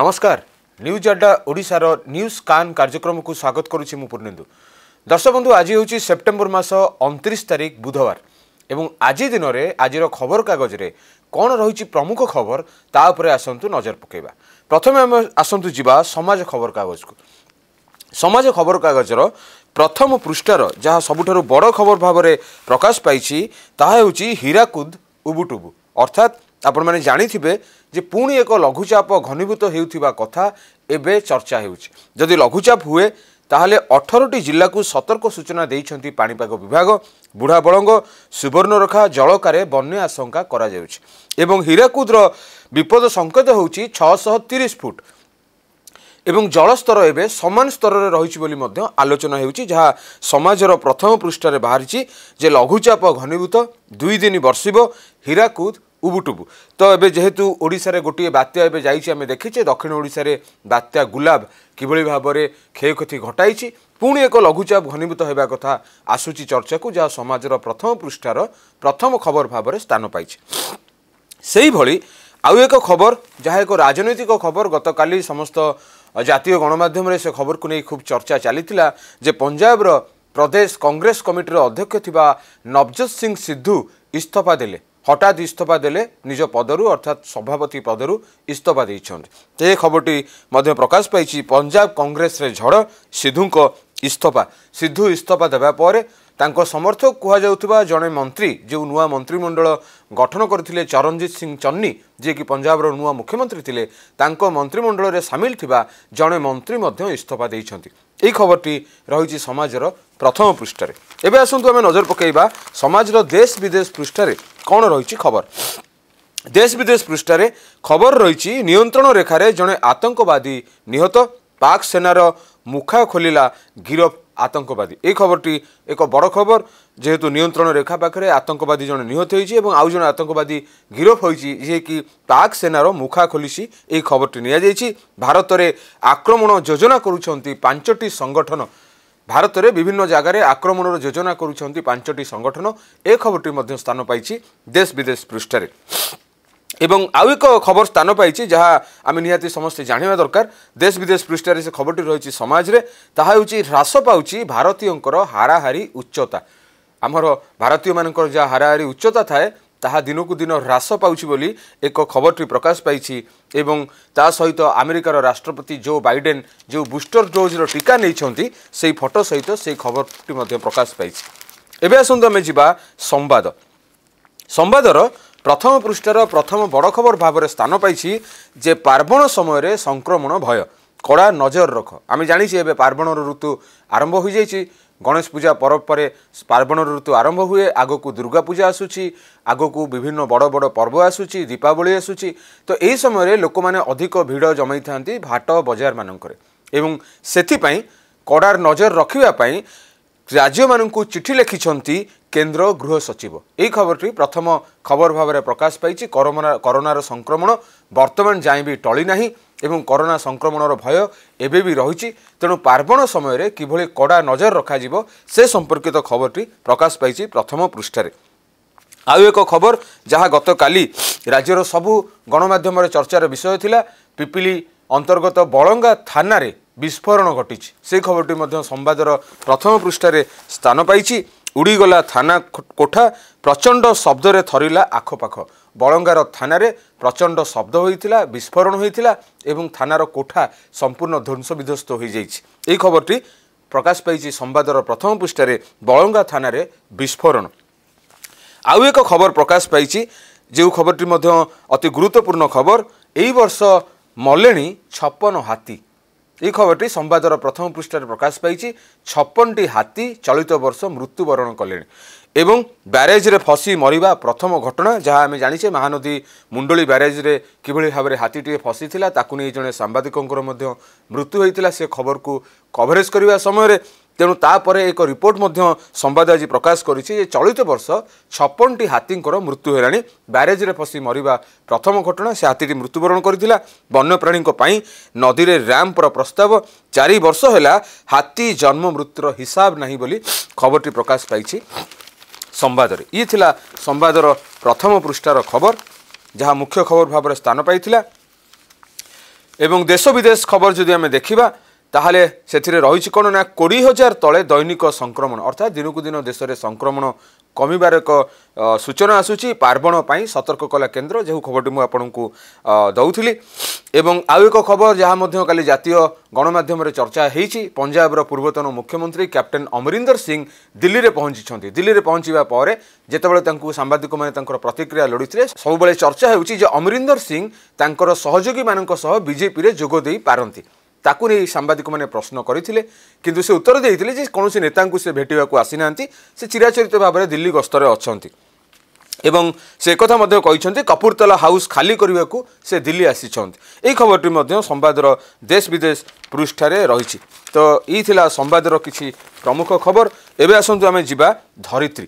নমস্কার নিউজ আড্ডা ওড়িশার নিউজ কান কার্যক্রমকু স্বাগত করুছি মু পূর্ণেন্দু দর্শক বন্ধু আজ হচ্ছে সেপ্টেম্বর মাস অনতিরিশ তারিখ বুধবার এবং আজি দিনরে আজির খবরকাগজরে কণ রয়েছে প্রমুখ খবর তা উপরে আসন্তু নজর পকাইবা প্রথমে আমি আসন্তু যা সমাজ খবরকাগজকু সমাজ খবরকাগজর প্রথম পৃষ্ঠার যা সবুঠার বড় খবর ভাবে প্রকাশ পাইছি তাহা হচ্ছে হীরাকুদ উবুটুবু অর্থাৎ ଆପଣମାନେ ଜାଣିଥିବେ ଯେ ପୁଣି ଏକ ଲଘୁଚାପ ଘନୀଭୂତ ହେଉଥିବା କଥା ଏବେ ଚର୍ଚ୍ଚା ହେଉଛି ଯଦି ଲଘୁଚାପ ହୁଏ ତାହେଲେ ଅଠରଟି ଜିଲ୍ଲାକୁ ସତର୍କ ସୂଚନା ଦେଇଛନ୍ତି ପାଣିପାଗ ବିଭାଗ ବୁଢ଼ାବଳଙ୍ଗ ସୁବର୍ଣ୍ଣରେଖା ଜଳକାରେ ବନ୍ୟା ଆଶଙ୍କା କରାଯାଉଛି ଏବଂ ହୀରାକୁଦର ବିପଦ ସଙ୍କେତ ହେଉଛି ଛଅଶହ ତିରିଶ ଫୁଟ ଏବଂ ଜଳସ୍ତର ଏବେ ସମାନ ସ୍ତରରେ ରହିଛି ବୋଲି ମଧ୍ୟ ଆଲୋଚନା ହେଉଛି ଯାହା ସମାଜର ପ୍ରଥମ ପୃଷ୍ଠାରେ ବାହାରିଛି ଯେ ଲଘୁଚାପ ଘନୀଭୂତ ଦୁଇ ବର୍ଷିବ ହୀରାକୁଦ ଉବୁଟୁବୁ ତ ଏବେ ଯେହେତୁ ଓଡ଼ିଶାରେ ଗୋଟିଏ ବାତ୍ୟା ଏବେ ଯାଇଛି ଆମେ ଦେଖିଛେ ଦକ୍ଷିଣ ଓଡ଼ିଶାରେ ବାତ୍ୟା ଗୁଲାବ କିଭଳି ଭାବରେ କ୍ଷୟକ୍ଷତି ଘଟାଇଛି ପୁଣି ଏକ ଲଘୁଚାପ ଘନୀଭୂତ ହେବା କଥା ଆସୁଛି ଚର୍ଚ୍ଚାକୁ ଯାହା ସମାଜର ପ୍ରଥମ ପୃଷ୍ଠାର ପ୍ରଥମ ଖବର ଭାବରେ ସ୍ଥାନ ପାଇଛି ସେହିଭଳି ଆଉ ଏକ ଖବର ଯାହା ଏକ ରାଜନୈତିକ ଖବର ଗତକାଲି ସମସ୍ତ ଜାତୀୟ ଗଣମାଧ୍ୟମରେ ସେ ଖବରକୁ ନେଇ ଖୁବ୍ ଚର୍ଚ୍ଚା ଚାଲିଥିଲା ଯେ ପଞ୍ଜାବର ପ୍ରଦେଶ କଂଗ୍ରେସ କମିଟିର ଅଧ୍ୟକ୍ଷ ଥିବା ନବଜତ ସିଂ ସିଦ୍ଧୁ ଇସ୍ତଫା ଦେଲେ ହଠାତ୍ ଇସ୍ତଫା ଦେଲେ ନିଜ ପଦରୁ ଅର୍ଥାତ୍ ସଭାପତି ପଦରୁ ଇସ୍ତଫା ଦେଇଛନ୍ତି ଏ ଖବରଟି ମଧ୍ୟ ପ୍ରକାଶ ପାଇଛି ପଞ୍ଜାବ କଂଗ୍ରେସରେ ଝଡ଼ ସିଦ୍ଧୁଙ୍କ ଇସ୍ତଫା ସିଦ୍ଧୁ ଇସ୍ତଫା ଦେବା ପରେ ତାଙ୍କ ସମର୍ଥକ କୁହାଯାଉଥିବା ଜଣେ ମନ୍ତ୍ରୀ ଯେଉଁ ନୂଆ ମନ୍ତ୍ରିମଣ୍ଡଳ ଗଠନ କରିଥିଲେ ଚରଣଜିତ ସିଂ ଚନ୍ନି ଯିଏକି ପଞ୍ଜାବର ନୂଆ ମୁଖ୍ୟମନ୍ତ୍ରୀ ଥିଲେ ତାଙ୍କ ମନ୍ତ୍ରିମଣ୍ଡଳରେ ସାମିଲ ଥିବା ଜଣେ ମନ୍ତ୍ରୀ ମଧ୍ୟ ଇସ୍ତଫା ଦେଇଛନ୍ତି ଏହି ଖବରଟି ରହିଛି ସମାଜର ପ୍ରଥମ ପୃଷ୍ଠାରେ ଏବେ ଆସନ୍ତୁ ଆମେ ନଜର ପକାଇବା ସମାଜର ଦେଶ ବିଦେଶ ପୃଷ୍ଠାରେ କ'ଣ ରହିଛି ଖବର ଦେଶ ବିଦେଶ ପୃଷ୍ଠାରେ ଖବର ରହିଛି ନିୟନ୍ତ୍ରଣ ରେଖାରେ ଜଣେ ଆତଙ୍କବାଦୀ ନିହତ ପାକ୍ ସେନାର ମୁଖା ଖୋଲିଲା ଗିରଫ ଆତଙ୍କବାଦୀ ଏହି ଖବରଟି ଏକ ବଡ଼ ଖବର ଯେହେତୁ ନିୟନ୍ତ୍ରଣ ରେଖା ପାଖରେ ଆତଙ୍କବାଦୀ ଜଣେ ନିହତ ହୋଇଛି ଏବଂ ଆଉ ଜଣେ ଆତଙ୍କବାଦୀ ଗିରଫ ହୋଇଛି ଯିଏକି ପାକ୍ ସେନାର ମୁଖା ଖୋଲିଛି ଏହି ଖବରଟି ନିଆଯାଇଛି ଭାରତରେ ଆକ୍ରମଣ ଯୋଜନା କରୁଛନ୍ତି ପାଞ୍ଚଟି ସଂଗଠନ ଭାରତରେ ବିଭିନ୍ନ ଜାଗାରେ ଆକ୍ରମଣର ଯୋଜନା କରୁଛନ୍ତି ପାଞ୍ଚଟି ସଂଗଠନ ଏ ଖବରଟି ମଧ୍ୟ ସ୍ଥାନ ପାଇଛି ଦେଶ ବିଦେଶ ପୃଷ୍ଠାରେ ଏବଂ ଆଉ ଏକ ଖବର ସ୍ଥାନ ପାଇଛି ଯାହା ଆମେ ନିହାତି ସମସ୍ତେ ଜାଣିବା ଦରକାର ଦେଶ ବିଦେଶ ପୃଷ୍ଠାରେ ସେ ଖବରଟି ରହିଛି ସମାଜରେ ତାହା ହେଉଛି ହ୍ରାସ ପାଉଛି ଭାରତୀୟଙ୍କର ହାରାହାରି ଉଚ୍ଚତା ଆମର ଭାରତୀୟମାନଙ୍କର ଯାହା ହାରାହାରି ଉଚ୍ଚତା ଥାଏ ତାହା ଦିନକୁ ଦିନ ହ୍ରାସ ପାଉଛି ବୋଲି ଏକ ଖବରଟି ପ୍ରକାଶ ପାଇଛି ଏବଂ ତା ସହିତ ଆମେରିକାର ରାଷ୍ଟ୍ରପତି ଜୋ ବାଇଡେନ୍ ଯେଉଁ ବୁଷ୍ଟର ଡୋଜ୍ର ଟିକା ନେଇଛନ୍ତି ସେହି ଫଟୋ ସହିତ ସେହି ଖବରଟି ମଧ୍ୟ ପ୍ରକାଶ ପାଇଛି ଏବେ ଆସନ୍ତୁ ଆମେ ଯିବା ସମ୍ବାଦ ସମ୍ବାଦର ପ୍ରଥମ ପୃଷ୍ଠାର ପ୍ରଥମ ବଡ଼ ଖବର ଭାବରେ ସ୍ଥାନ ପାଇଛି ଯେ ପାର୍ବଣ ସମୟରେ ସଂକ୍ରମଣ ଭୟ କଡ଼ା ନଜର ରଖ ଆମେ ଜାଣିଛେ ଏବେ ପାର୍ବଣର ଋତୁ ଆରମ୍ଭ ହୋଇଯାଇଛି ଗଣେଶ ପୂଜା ପରବ ପରେ ପାର୍ବଣ ଋତୁ ଆରମ୍ଭ ହୁଏ ଆଗକୁ ଦୁର୍ଗା ପୂଜା ଆସୁଛି ଆଗକୁ ବିଭିନ୍ନ ବଡ଼ ବଡ଼ ପର୍ବ ଆସୁଛି ଦୀପାବଳି ଆସୁଛି ତ ଏହି ସମୟରେ ଲୋକମାନେ ଅଧିକ ଭିଡ଼ ଜମାଇଥାନ୍ତି ହାଟ ବଜାରମାନଙ୍କରେ ଏବଂ ସେଥିପାଇଁ କଡ଼ାର ନଜର ରଖିବା ପାଇଁ ରାଜ୍ୟମାନଙ୍କୁ ଚିଠି ଲେଖିଛନ୍ତି କେନ୍ଦ୍ର ଗୃହ ସଚିବ ଏହି ଖବରଟି ପ୍ରଥମ ଖବର ଭାବରେ ପ୍ରକାଶ ପାଇଛି କରୋନାର ସଂକ୍ରମଣ ବର୍ତ୍ତମାନ ଯାଏଁ ବି ଟଳି ନାହିଁ ଏବଂ କରୋନା ସଂକ୍ରମଣର ଭୟ ଏବେ ବି ରହିଛି ତେଣୁ ପାର୍ବଣ ସମୟରେ କିଭଳି କଡ଼ା ନଜର ରଖାଯିବ ସେ ସମ୍ପର୍କିତ ଖବରଟି ପ୍ରକାଶ ପାଇଛି ପ୍ରଥମ ପୃଷ୍ଠାରେ ଆଉ ଏକ ଖବର ଯାହା ଗତକାଲି ରାଜ୍ୟର ସବୁ ଗଣମାଧ୍ୟମରେ ଚର୍ଚ୍ଚାର ବିଷୟ ଥିଲା ପିପିଲି ଅନ୍ତର୍ଗତ ବଳଙ୍ଗା ଥାନାରେ ବିସ୍ଫୋରଣ ଘଟିଛି ସେ ଖବରଟି ମଧ୍ୟ ସମ୍ବାଦର ପ୍ରଥମ ପୃଷ୍ଠାରେ ସ୍ଥାନ ପାଇଛି ଉଡ଼ିଗଲା ଥାନା କୋଠା ପ୍ରଚଣ୍ଡ ଶବ୍ଦରେ ଥରିଲା ଆଖପାଖ ବଳଙ୍ଗାର ଥାନାରେ ପ୍ରଚଣ୍ଡ ଶବ୍ଦ ହୋଇଥିଲା ବିସ୍ଫୋରଣ ହୋଇଥିଲା ଏବଂ ଥାନାର କୋଠା ସମ୍ପୂର୍ଣ୍ଣ ଧ୍ୱଂସବିଧ୍ୱସ୍ତ ହୋଇଯାଇଛି ଏହି ଖବରଟି ପ୍ରକାଶ ପାଇଛି ସମ୍ବାଦର ପ୍ରଥମ ପୃଷ୍ଠାରେ ବଳଙ୍ଗା ଥାନାରେ ବିସ୍ଫୋରଣ ଆଉ ଏକ ଖବର ପ୍ରକାଶ ପାଇଛି ଯେଉଁ ଖବରଟି ମଧ୍ୟ ଅତି ଗୁରୁତ୍ୱପୂର୍ଣ୍ଣ ଖବର ଏହି ବର୍ଷ ମଲେଣି ଛପନ ହାତୀ ଏହି ଖବରଟି ସମ୍ବାଦର ପ୍ରଥମ ପୃଷ୍ଠାରେ ପ୍ରକାଶ ପାଇଛି ଛପନଟି ହାତୀ ଚଳିତ ବର୍ଷ ମୃତ୍ୟୁବରଣ କଲେଣି ଏବଂ ବ୍ୟାରେଜରେ ଫସି ମରିବା ପ୍ରଥମ ଘଟଣା ଯାହା ଆମେ ଜାଣିଛେ ମହାନଦୀ ମୁଣ୍ଡଳି ବ୍ୟାରେଜରେ କିଭଳି ଭାବରେ ହାତୀଟିଏ ଫସିଥିଲା ତାକୁ ନେଇ ଜଣେ ସାମ୍ବାଦିକଙ୍କର ମଧ୍ୟ ମୃତ୍ୟୁ ହୋଇଥିଲା ସେ ଖବରକୁ କଭରେଜ କରିବା ସମୟରେ ତେଣୁ ତାପରେ ଏକ ରିପୋର୍ଟ ମଧ୍ୟ ସମ୍ବାଦ ଆଜି ପ୍ରକାଶ କରିଛି ଯେ ଚଳିତ ବର୍ଷ ଛପନଟି ହାତୀଙ୍କର ମୃତ୍ୟୁ ହେଲାଣି ବ୍ୟାରେଜ୍ରେ ଫସି ମରିବା ପ୍ରଥମ ଘଟଣା ସେ ହାତୀଟି ମୃତ୍ୟୁବରଣ କରିଥିଲା ବନ୍ୟପ୍ରାଣୀଙ୍କ ପାଇଁ ନଦୀରେ ର୍ୟାମ୍ପର ପ୍ରସ୍ତାବ ଚାରି ବର୍ଷ ହେଲା ହାତୀ ଜନ୍ମ ମୃତ୍ୟୁର ହିସାବ ନାହିଁ ବୋଲି ଖବରଟି ପ୍ରକାଶ ପାଇଛି ସମ୍ବାଦରେ ଇଏ ଥିଲା ସମ୍ବାଦର ପ୍ରଥମ ପୃଷ୍ଠାର ଖବର ଯାହା ମୁଖ୍ୟ ଖବର ଭାବରେ ସ୍ଥାନ ପାଇଥିଲା ଏବଂ ଦେଶ ବିଦେଶ ଖବର ଯଦି ଆମେ ଦେଖିବା ତାହେଲେ ସେଥିରେ ରହିଛି କ'ଣ ନା କୋଡ଼ିଏ ହଜାର ତଳେ ଦୈନିକ ସଂକ୍ରମଣ ଅର୍ଥାତ୍ ଦିନକୁ ଦିନ ଦେଶରେ ସଂକ୍ରମଣ କମିବାର ଏକ ସୂଚନା ଆସୁଛି ପାର୍ବଣ ପାଇଁ ସତର୍କ କଲା କେନ୍ଦ୍ର ଯେଉଁ ଖବରଟି ମୁଁ ଆପଣଙ୍କୁ ଦେଉଥିଲି ଏବଂ ଆଉ ଏକ ଖବର ଯାହା ମଧ୍ୟ କାଲି ଜାତୀୟ ଗଣମାଧ୍ୟମରେ ଚର୍ଚ୍ଚା ହୋଇଛି ପଞ୍ଜାବର ପୂର୍ବତନ ମୁଖ୍ୟମନ୍ତ୍ରୀ କ୍ୟାପ୍ଟେନ୍ ଅମରିନ୍ଦର ସିଂ ଦିଲ୍ଲୀରେ ପହଞ୍ଚିଛନ୍ତି ଦିଲ୍ଲୀରେ ପହଞ୍ଚିବା ପରେ ଯେତେବେଳେ ତାଙ୍କୁ ସାମ୍ବାଦିକମାନେ ତାଙ୍କର ପ୍ରତିକ୍ରିୟା ଲୋଡ଼ିଥିଲେ ସବୁବେଳେ ଚର୍ଚ୍ଚା ହେଉଛି ଯେ ଅମରିନ୍ଦର ସିଂ ତାଙ୍କର ସହଯୋଗୀମାନଙ୍କ ସହ ବିଜେପିରେ ଯୋଗ ଦେଇପାରନ୍ତି ତାକୁ ନେଇ ସାମ୍ବାଦିକମାନେ ପ୍ରଶ୍ନ କରିଥିଲେ କିନ୍ତୁ ସେ ଉତ୍ତର ଦେଇଥିଲେ ଯେ କୌଣସି ନେତାଙ୍କୁ ସେ ଭେଟିବାକୁ ଆସିନାହାନ୍ତି ସେ ଚିରାଚରିତ ଭାବରେ ଦିଲ୍ଲୀ ଗସ୍ତରେ ଅଛନ୍ତି ଏବଂ ସେ କଥା ମଧ୍ୟ କହିଛନ୍ତି କପୁରତଲା ହାଉସ୍ ଖାଲି କରିବାକୁ ସେ ଦିଲ୍ଲୀ ଆସିଛନ୍ତି ଏହି ଖବରଟି ମଧ୍ୟ ସମ୍ବାଦର ଦେଶ ବିଦେଶ ପୃଷ୍ଠାରେ ରହିଛି ତ ଏଇ ଥିଲା ସମ୍ବାଦର କିଛି ପ୍ରମୁଖ ଖବର ଏବେ ଆସନ୍ତୁ ଆମେ ଯିବା ଧରିତ୍ରୀ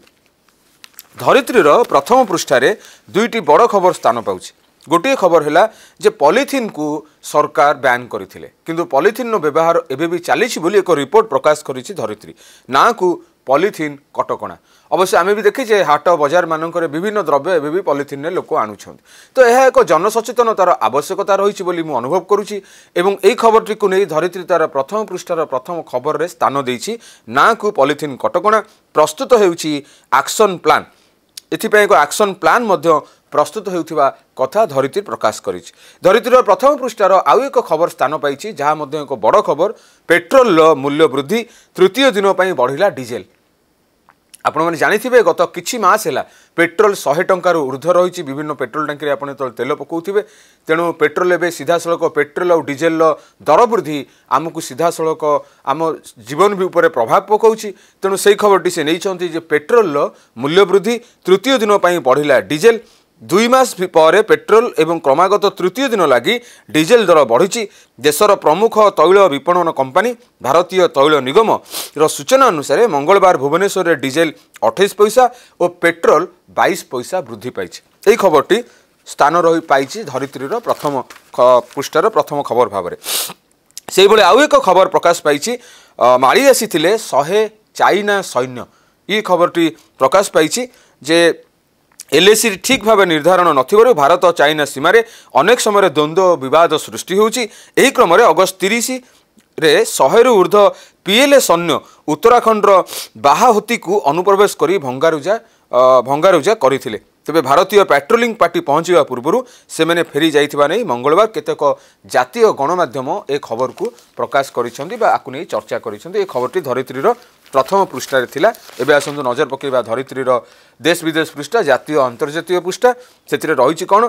ଧରିତ୍ରୀର ପ୍ରଥମ ପୃଷ୍ଠାରେ ଦୁଇଟି ବଡ଼ ଖବର ସ୍ଥାନ ପାଉଛି গোটিয়ে ଗୋଟିଏ ଖବର ହେଲା ଯେ ପଲିଥିନ୍କୁ ସରକାର ବ୍ୟାନ୍ କରିଥିଲେ କିନ୍ତୁ ପଲିଥିନ୍ର ବ୍ୟବହାର ଏବେ চালিছি বলি ବୋଲି রিপোর্ট প্রকাশ ପ୍ରକାଶ କରିଛି না কু পলিথিন কটকণা অবশ্য আমি বি দেখি যে হাট বজার মানকরে বিভিন্ন দ্রব্য এবে পলিথিন পলিথিনে লোক আনুছেন তো এ এক জনসচেতনতার আবশ্যকতা রয়েছে বলে মু অনুভব করুছি এবং এই কু নেই ধরিত্রী তার প্রথম পৃষ্ঠার প্রথম খবরের স্থান দিয়েছি না কু পলিথিন কটকণা প্রস্তুত হেউছি আকশন প্ল্যান ଏଥିପାଇଁ ଏକ ଆକ୍ସନ୍ ପ୍ଲାନ୍ ମଧ୍ୟ ପ୍ରସ୍ତୁତ ହେଉଥିବା କଥା ଧରିତ୍ରୀ ପ୍ରକାଶ କରିଛି ଧରିତ୍ରୀର ପ୍ରଥମ ପୃଷ୍ଠାର ଆଉ ଏକ ଖବର ସ୍ଥାନ ପାଇଛି ଯାହା ମଧ୍ୟ ଏକ ବଡ଼ ଖବର ପେଟ୍ରୋଲର ମୂଲ୍ୟ ବୃଦ୍ଧି ତୃତୀୟ ଦିନ ପାଇଁ ବଢ଼ିଲା ଡିଜେଲ୍ ଆପଣମାନେ ଜାଣିଥିବେ ଗତ କିଛି ମାସ ହେଲା ପେଟ୍ରୋଲ ଶହେ ଟଙ୍କାରୁ ଉର୍ଦ୍ଧ୍ୱ ରହିଛି ବିଭିନ୍ନ ପେଟ୍ରୋଲ ଟାଙ୍କିରେ ଆପଣ ଯେତେବେଳେ ତେଲ ପକାଉଥିବେ ତେଣୁ ପେଟ୍ରୋଲ ଏବେ ସିଧାସଳଖ ପେଟ୍ରୋଲ ଆଉ ଡିଜେଲର ଦର ବୃଦ୍ଧି ଆମକୁ ସିଧାସଳଖ ଆମ ଜୀବନ ବି ଉପରେ ପ୍ରଭାବ ପକାଉଛି ତେଣୁ ସେଇ ଖବରଟି ସେ ନେଇଛନ୍ତି ଯେ ପେଟ୍ରୋଲର ମୂଲ୍ୟ ବୃଦ୍ଧି ତୃତୀୟ ଦିନ ପାଇଁ ବଢ଼ିଲା ଡିଜେଲ ଦୁଇ ମାସ ପରେ ପେଟ୍ରୋଲ ଏବଂ କ୍ରମାଗତ ତୃତୀୟ ଦିନ ଲାଗି ଡିଜେଲ ଦର ବଢ଼ୁଛି ଦେଶର ପ୍ରମୁଖ ତୈଳ ବିପଣନ କମ୍ପାନୀ ଭାରତୀୟ ତୈଳ ନିଗମର ସୂଚନା ଅନୁସାରେ ମଙ୍ଗଳବାର ଭୁବନେଶ୍ୱରରେ ଡିଜେଲ ଅଠେଇଶ ପଇସା ଓ ପେଟ୍ରୋଲ ବାଇଶ ପଇସା ବୃଦ୍ଧି ପାଇଛି ଏହି ଖବରଟି ସ୍ଥାନ ରହି ପାଇଛି ଧରିତ୍ରୀର ପ୍ରଥମ ପୃଷ୍ଠାର ପ୍ରଥମ ଖବର ଭାବରେ ସେହିଭଳି ଆଉ ଏକ ଖବର ପ୍ରକାଶ ପାଇଛି ମାଳି ଆସିଥିଲେ ଶହେ ଚାଇନା ସୈନ୍ୟ ଏହି ଖବରଟି ପ୍ରକାଶ ପାଇଛି ଯେ ଏଲ୍ଏସି ଠିକ୍ ଭାବେ ନିର୍ଦ୍ଧାରଣ ନଥିବାରୁ ଭାରତ ଚାଇନା ସୀମାରେ ଅନେକ ସମୟରେ ଦ୍ୱନ୍ଦ୍ୱ ଓ ବିବାଦ ସୃଷ୍ଟି ହେଉଛି ଏହି କ୍ରମରେ ଅଗଷ୍ଟ ତିରିଶରେ ଶହେରୁ ଉର୍ଦ୍ଧ୍ୱ ପିଏଲ୍ଏ ସୈନ୍ୟ ଉତ୍ତରାଖଣ୍ଡର ବାହାହୁତିକୁ ଅନୁପ୍ରବେଶ କରି ଭଙ୍ଗାରୁଜା ଭଙ୍ଗାରୁଜା କରିଥିଲେ ତେବେ ଭାରତୀୟ ପାଟ୍ରୋଲିଂ ପାର୍ଟି ପହଞ୍ଚିବା ପୂର୍ବରୁ ସେମାନେ ଫେରି ଯାଇଥିବା ନେଇ ମଙ୍ଗଳବାର କେତେକ ଜାତୀୟ ଗଣମାଧ୍ୟମ ଏ ଖବରକୁ ପ୍ରକାଶ କରିଛନ୍ତି ବା ଆକୁ ନେଇ ଚର୍ଚ୍ଚା କରିଛନ୍ତି ଏ ଖବରଟି ଧରିତ୍ରୀର ପ୍ରଥମ ପୃଷ୍ଠାରେ ଥିଲା ଏବେ ଆସନ୍ତୁ ନଜର ପକାଇବା ଧରିତ୍ରୀର ଦେଶ ବିଦେଶ ପୃଷ୍ଠା ଜାତୀୟ ଅନ୍ତର୍ଜାତୀୟ ପୃଷ୍ଠା ସେଥିରେ ରହିଛି କ'ଣ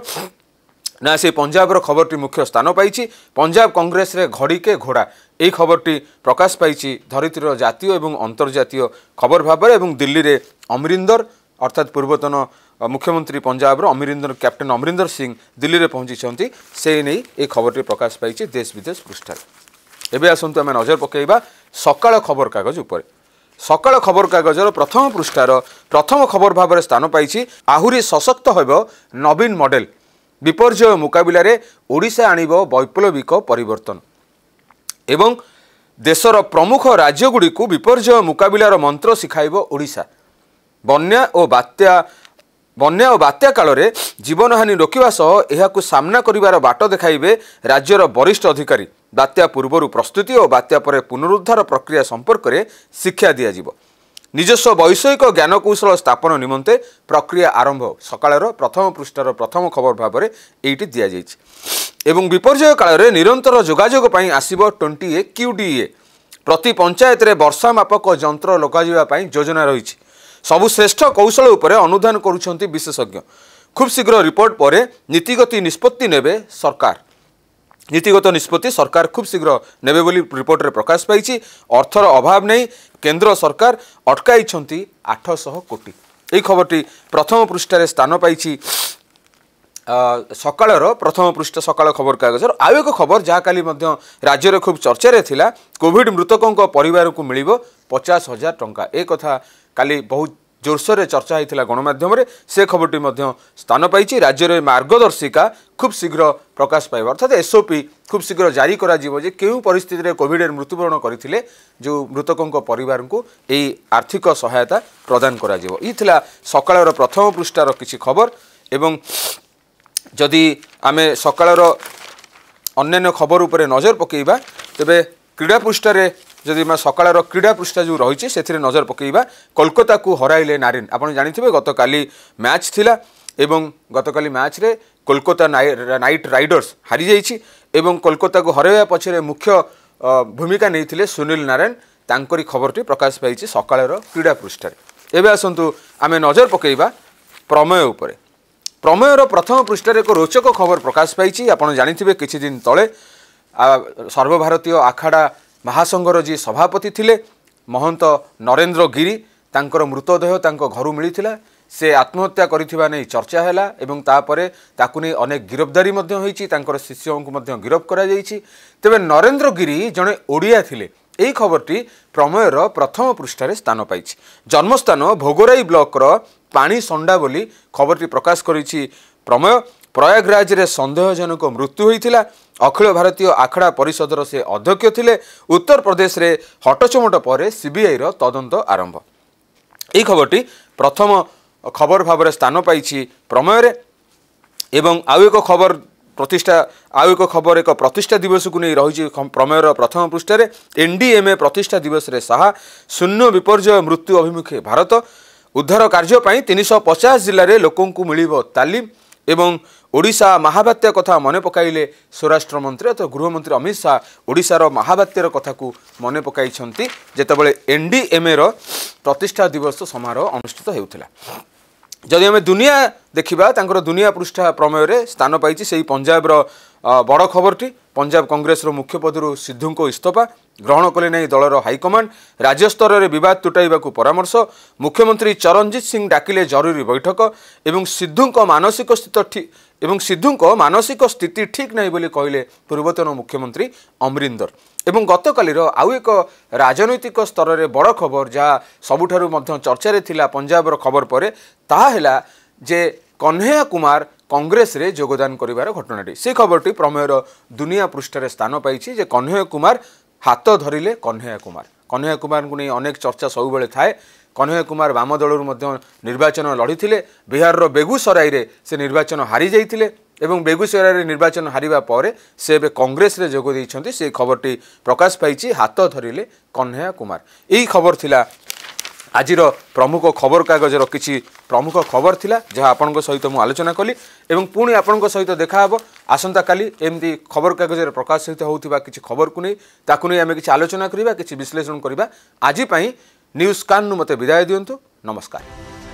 ନା ସେ ପଞ୍ଜାବର ଖବରଟି ମୁଖ୍ୟ ସ୍ଥାନ ପାଇଛି ପଞ୍ଜାବ କଂଗ୍ରେସରେ ଘଡ଼ିକେ ଘୋଡ଼ା এই খবরটি প্রকাশ পাইছি ধরিত্রীর জাতীয় এবং অন্তর্জাতীয় খবর ভাবে এবং দিল্লিরে অমরিন্দর ଅର୍ଥାତ୍ ପୂର୍ବତନ ମୁଖ୍ୟମନ୍ତ୍ରୀ ପଞ୍ଜାବର ଅମରିନ୍ଦର କ୍ୟାପ୍ଟେନ୍ ଅମରିନ୍ଦର ସିଂ ଦିଲ୍ଲୀରେ ପହଞ୍ଚିଛନ୍ତି ସେ ନେଇ ଏହି ଖବରଟି ପ୍ରକାଶ ପାଇଛି ଦେଶ ବିଦେଶ ପୃଷ୍ଠାରେ ଏବେ ଆସନ୍ତୁ ଆମେ ନଜର ପକାଇବା ସକାଳ ଖବରକାଗଜ ଉପରେ ସକାଳ ଖବରକାଗଜର ପ୍ରଥମ ପୃଷ୍ଠାର ପ୍ରଥମ ଖବର ଭାବରେ ସ୍ଥାନ ପାଇଛି ଆହୁରି ସଶକ୍ତ ହେବ ନବୀନ ମଡେଲ ବିପର୍ଯ୍ୟୟ ମୁକାବିଲାରେ ଓଡ଼ିଶା ଆଣିବ ବୈପ୍ଳବିକ ପରିବର୍ତ୍ତନ ଏବଂ ଦେଶର ପ୍ରମୁଖ ରାଜ୍ୟଗୁଡ଼ିକୁ ବିପର୍ଯ୍ୟୟ ମୁକାବିଲାର ମନ୍ତ୍ର ଶିଖାଇବ ଓଡ଼ିଶା ବନ୍ୟା ଓ ବାତ୍ୟା ବନ୍ୟା ଓ ବାତ୍ୟା କାଳରେ ଜୀବନହାନି ରୋକିବା ସହ ଏହାକୁ ସାମ୍ନା କରିବାର ବାଟ ଦେଖାଇବେ ରାଜ୍ୟର ବରିଷ୍ଠ ଅଧିକାରୀ ବାତ୍ୟା ପୂର୍ବରୁ ପ୍ରସ୍ତୁତି ଓ ବାତ୍ୟା ପରେ ପୁନରୁଦ୍ଧାର ପ୍ରକ୍ରିୟା ସମ୍ପର୍କରେ ଶିକ୍ଷା ଦିଆଯିବ ନିଜସ୍ୱ ବୈଷୟିକ ଜ୍ଞାନକୌଶଳ ସ୍ଥାପନ ନିମନ୍ତେ ପ୍ରକ୍ରିୟା ଆରମ୍ଭ ସକାଳର ପ୍ରଥମ ପୃଷ୍ଠାର ପ୍ରଥମ ଖବର ଭାବରେ ଏଇଟି ଦିଆଯାଇଛି ଏବଂ ବିପର୍ଯ୍ୟୟ କାଳରେ ନିରନ୍ତର ଯୋଗାଯୋଗ ପାଇଁ ଆସିବ twenty A Q D A ପ୍ରତି ପଞ୍ଚାୟତରେ ବର୍ଷା ମାପକ ଯନ୍ତ୍ର ଲଗାଯିବା ପାଇଁ ଯୋଜନା ରହିଛି ସବୁ ଶ୍ରେଷ୍ଠ କୌଶଳ ଉପରେ ଅନୁଧ୍ୟାନ କରୁଛନ୍ତି ବିଶେଷଜ୍ଞ ଖୁବ୍ ଶୀଘ୍ର ରିପୋର୍ଟ ପରେ ନୀତିଗତ ନିଷ୍ପତ୍ତି ନେବେ ସରକାର ନୀତିଗତ ନିଷ୍ପତ୍ତି ସରକାର ଖୁବ୍ ଶୀଘ୍ର ନେବେ ବୋଲି ରିପୋର୍ଟରେ ପ୍ରକାଶ ପାଇଛି ଅର୍ଥର ଅଭାବ ନେଇ କେନ୍ଦ୍ର ସରକାର ଅଟକାଇଛନ୍ତି ଆଠଶହ କୋଟି ଏହି ଖବରଟି ପ୍ରଥମ ପୃଷ୍ଠାରେ ସ୍ଥାନ ପାଇଛି ସକାଳର ପ୍ରଥମ ପୃଷ୍ଠା ସକାଳ ଖବରକାଗଜର ଆଉ ଏକ ଖବର ଯାହା କାଲି ମଧ୍ୟ ରାଜ୍ୟରେ ଖୁବ୍ ଚର୍ଚ୍ଚାରେ ଥିଲା କୋଭିଡ଼ ମୃତକଙ୍କ ପରିବାରକୁ ମିଳିବ ପଚାଶ ହଜାର ଟଙ୍କା ଏ କଥା কালি বহু জোরসোরে চর্চা হয়েছিল গণমাধ্যমে সে খবরটি স্থান পাইছে রাজ্যের মার্গদর্শিকা খুব শীঘ্র প্রকাশ পাইব অর্থাৎ এসওপি খুব শীঘ্র জারি করা যাব যে কেউ পরিস্থিতিতে কোভিডের মৃত্যুবরণ করে যে মৃতকঙ্ পরিবার এই আর্থিক সহায়তা প্রদান করা এই লা সকালের প্রথম পৃষ্ঠার কিছু খবর এবং যদি আমি সকালের অন্যান্য খবর উপরে নজর পকাইবা তবে ক্রীড়া পৃষ্ঠার ଯଦି ମା ସକାଳର କ୍ରୀଡ଼ା ପୃଷ୍ଠା ଯେଉଁ ରହିଛି ସେଥିରେ ନଜର ପକାଇବା କୋଲକାତାକୁ ହରାଇଲେ ନାରିନ୍ ଆପଣ ଜାଣିଥିବେ ଗତକାଲି ମ୍ୟାଚ୍ ଥିଲା ଏବଂ ଗତକାଲି ମ୍ୟାଚ୍ରେ କୋଲକାତା ନାଇଟ୍ ରାଇଡର୍ସ ହାରିଯାଇଛି ଏବଂ କୋଲକାତାକୁ ହରାଇବା ପଛରେ ମୁଖ୍ୟ ଭୂମିକା ନେଇଥିଲେ ସୁନୀଲ ନାରାୟଣ ତାଙ୍କରି ଖବରଟି ପ୍ରକାଶ ପାଇଛି ସକାଳର କ୍ରୀଡ଼ା ପୃଷ୍ଠାରେ ଏବେ ଆସନ୍ତୁ ଆମେ ନଜର ପକାଇବା ପ୍ରମେୟ ଉପରେ ପ୍ରମେୟର ପ୍ରଥମ ପୃଷ୍ଠାରେ ଏକ ରୋଚକ ଖବର ପ୍ରକାଶ ପାଇଛି ଆପଣ ଜାଣିଥିବେ କିଛି ଦିନ ତଳେ ସର୍ବଭାରତୀୟ ଆଖାଡ଼ା ମହାସଂଘର ଯିଏ ସଭାପତି ଥିଲେ ମହନ୍ତ ନରେନ୍ଦ୍ର ଗିରି ତାଙ୍କର ମୃତଦେହ ତାଙ୍କ ଘରୁ ମିଳିଥିଲା ସେ ଆତ୍ମହତ୍ୟା କରିଥିବା ନେଇ ଚର୍ଚ୍ଚା ହେଲା ଏବଂ ତାପରେ ତାକୁ ନେଇ ଅନେକ ଗିରଫଦାରୀ ମଧ୍ୟ ହୋଇଛି ତାଙ୍କର ଶିଷ୍ୟଙ୍କୁ ମଧ୍ୟ ଗିରଫ କରାଯାଇଛି ତେବେ ନରେନ୍ଦ୍ର ଗିରି ଜଣେ ଓଡ଼ିଆ ଥିଲେ ଏହି ଖବରଟି ପ୍ରମେୟର ପ୍ରଥମ ପୃଷ୍ଠାରେ ସ୍ଥାନ ପାଇଛି ଜନ୍ମସ୍ଥାନ ଭୋଗରାଇ ବ୍ଲକର ପାଣି ସଣ୍ଡା ବୋଲି ଖବରଟି ପ୍ରକାଶ କରିଛି ପ୍ରମେୟ ପ୍ରୟାଗରାଜରେ ସନ୍ଦେହଜନକ ମୃତ୍ୟୁ ହୋଇଥିଲା ଅଖିଳ ଭାରତୀୟ ଆଖଡ଼ା ପରିଷଦର ସେ ଅଧ୍ୟକ୍ଷ ଥିଲେ ଉତ୍ତରପ୍ରଦେଶରେ ହଟଚମଟ ପରେ ସିବିଆଇର ତଦନ୍ତ ଆରମ୍ଭ ଏହି ଖବରଟି ପ୍ରଥମ ଖବର ଭାବରେ ସ୍ଥାନ ପାଇଛି ପ୍ରମେୟରେ ଏବଂ ଆଉ ଏକ ଖବର ପ୍ରତିଷ୍ଠା ଆଉ ଏକ ଖବର ଏକ ପ୍ରତିଷ୍ଠା ଦିବସକୁ ନେଇ ରହିଛି ପ୍ରମେୟର ପ୍ରଥମ ପୃଷ୍ଠାରେ ଏନ୍ ଡି ଏମ୍ ଏ ପ୍ରତିଷ୍ଠା ଦିବସରେ ଶାହା ଶୂନ୍ୟ ବିପର୍ଯ୍ୟୟ ମୃତ୍ୟୁ ଅଭିମୁଖେ ଭାରତ ଉଦ୍ଧାର କାର୍ଯ୍ୟ ପାଇଁ ତିନିଶହ ପଚାଶ ଜିଲ୍ଲାରେ ଲୋକଙ୍କୁ ମିଳିବ ତାଲିମ ଏବଂ ଓଡ଼ିଶା ମହାବାତ୍ୟା କଥା ମନେ ପକାଇଲେ ସ୍ୱରାଷ୍ଟ୍ର ମନ୍ତ୍ରୀ ଅଥବା ଗୃହମନ୍ତ୍ରୀ ଅମିତ ଶାହା ଓଡ଼ିଶାର ମହାବାତ୍ୟାର କଥାକୁ ମନେ ପକାଇଛନ୍ତି ଯେତେବେଳେ ଏନ୍ ଡି ଏମ୍ଏର ପ୍ରତିଷ୍ଠା ଦିବସ ସମାରୋହ ଅନୁଷ୍ଠିତ ହେଉଥିଲା ଯଦି ଆମେ ଦୁନିଆ ଦେଖିବା ତାଙ୍କର ଦୁନିଆ ପୃଷ୍ଠା ପ୍ରମେୟରେ ସ୍ଥାନ ପାଇଛି ସେହି ପଞ୍ଜାବର ବଡ଼ ଖବରଟି ପଞ୍ଜାବ କଂଗ୍ରେସର ମୁଖ୍ୟ ପଦରୁ ସିଦ୍ଧୁଙ୍କ ଇସ୍ତଫା ଗ୍ରହଣ କଲେ ନେଇ ଦଳର ହାଇକମାଣ୍ଡ ରାଜ୍ୟସ୍ତରରେ ବିବାଦ ତୁଟାଇବାକୁ ପରାମର୍ଶ ମୁଖ୍ୟମନ୍ତ୍ରୀ ଚରଣଜିତ ସିଂ ଡାକିଲେ ଜରୁରୀ ବୈଠକ ଏବଂ ସିଦ୍ଧୁଙ୍କ ମାନସିକ ସ୍ଥିତ ଏବଂ ସିଦ୍ଧୁଙ୍କ ମାନସିକ ସ୍ଥିତି ଠିକ୍ ନାହିଁ ବୋଲି କହିଲେ ପୂର୍ବତନ ମୁଖ୍ୟମନ୍ତ୍ରୀ ଅମରିନ୍ଦର ଏବଂ ଗତକାଲିର ଆଉ ଏକ ରାଜନୈତିକ ସ୍ତରରେ ବଡ଼ ଖବର ଯାହା ସବୁଠାରୁ ମଧ୍ୟ ଚର୍ଚ୍ଚାରେ ଥିଲା ପଞ୍ଜାବର ଖବର ପରେ ତାହା ହେଲା ଯେ କହ୍ନେୟା କୁମାର কংগ্রেসে যোগদান করবার ঘটনাটি সেই খবরটি প্রমেয়র দুনিয়া পৃষ্ঠার স্থান পাইছে যে কহ্নয় কুমার হাত ধরিলে কহ্নয় কুমার কহ্নয় কুমারଙ୍କୁ ନେଇ ଅନେକ ଚର୍ଚ୍ଚା ସବୁବେଳେ ଥାଏ କହ୍ନୟ କୁମାର ବାମ ଦଳରୁ ମଧ୍ୟ ନିର୍ବାଚନ ଲଢ଼ିଥିଲେ ବିହାରର ବେଗୁସରାଇରେ ସେ ନିର୍ବାଚନ ହାରିଯାଇଥିଲେ ଏବଂ ବେଗୁସରାଇରେ ନିର୍ବାଚନ ହାରିବା ପରେ ସେ ଏବେ କଂଗ୍ରେସରେ ଯୋଗ ଦେଇଛନ୍ତି ସେ ଖବରଟି ପ୍ରକାଶ ପାଇଛି ହାତ ଧରିଲେ କହ୍ନୟା କୁମାର ଏହି ଖବର ଥିଲା আজির প্রমুখ খবরকাগজর কিছু প্রমুখ খবর লা যা আপনার সহ মু আলোচনা কলি এবং পুঁ আপনার সহ দেখা হব আসন্তকালি এমতি খবরকাগজের প্রকাশিত হোক কিছু খবরক নিয়ে তাকে নিয়ে আমি কিছু আলোচনা করা কিছু বিশ্লেষণ করা আজিপাই নিউজ কান্ু মতো বিদায় দিও নমস্কার